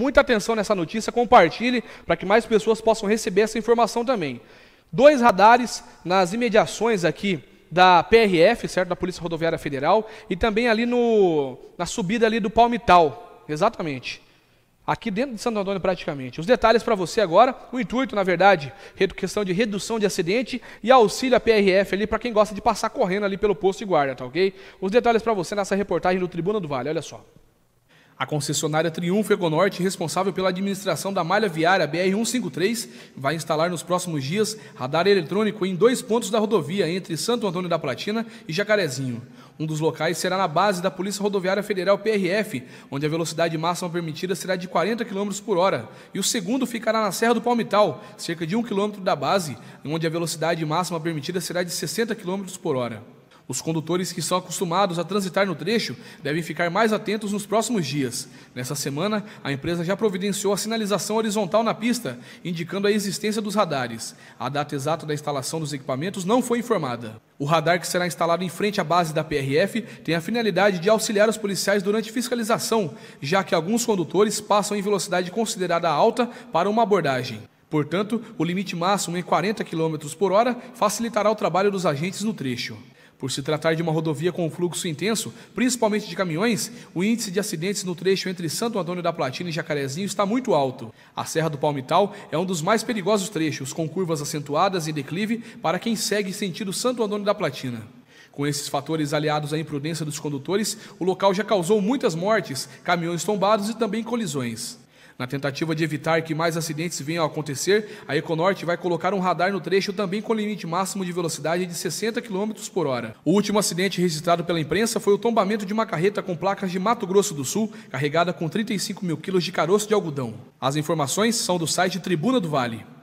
Muita atenção nessa notícia, compartilhe para que mais pessoas possam receber essa informação também. Dois radares nas imediações aqui da PRF, certo? Da Polícia Rodoviária Federal, e também ali no, na subida ali do Palmital. Exatamente. Aqui dentro de Santo Antônio, praticamente. Os detalhes para você agora. O intuito, na verdade, questão de redução de acidente e auxílio à PRF ali para quem gosta de passar correndo ali pelo posto de guarda, tá ok? Os detalhes para você nessa reportagem do Tribuna do Vale. Olha só. A concessionária Triunfo Egonorte, responsável pela administração da malha viária BR-153, vai instalar nos próximos dias radar eletrônico em dois pontos da rodovia entre Santo Antônio da Platina e Jacarezinho. Um dos locais será na base da Polícia Rodoviária Federal PRF, onde a velocidade máxima permitida será de 40 km por hora, e o segundo ficará na Serra do Palmital, cerca de 1 km da base, onde a velocidade máxima permitida será de 60 km por hora. Os condutores que são acostumados a transitar no trecho devem ficar mais atentos nos próximos dias. Nessa semana, a empresa já providenciou a sinalização horizontal na pista, indicando a existência dos radares. A data exata da instalação dos equipamentos não foi informada. O radar que será instalado em frente à base da PRF tem a finalidade de auxiliar os policiais durante fiscalização, já que alguns condutores passam em velocidade considerada alta para uma abordagem. Portanto, o limite máximo em 40 km por hora facilitará o trabalho dos agentes no trecho. Por se tratar de uma rodovia com fluxo intenso, principalmente de caminhões, o índice de acidentes no trecho entre Santo Antônio da Platina e Jacarezinho está muito alto. A Serra do Palmital é um dos mais perigosos trechos, com curvas acentuadas e declive para quem segue sentido Santo Antônio da Platina. Com esses fatores aliados à imprudência dos condutores, o local já causou muitas mortes, caminhões tombados e também colisões. Na tentativa de evitar que mais acidentes venham a acontecer, a Econorte vai colocar um radar no trecho também com limite máximo de velocidade de 60 km por hora. O último acidente registrado pela imprensa foi o tombamento de uma carreta com placas de Mato Grosso do Sul, carregada com 35 mil quilos de caroço de algodão. As informações são do site Tribuna do Vale.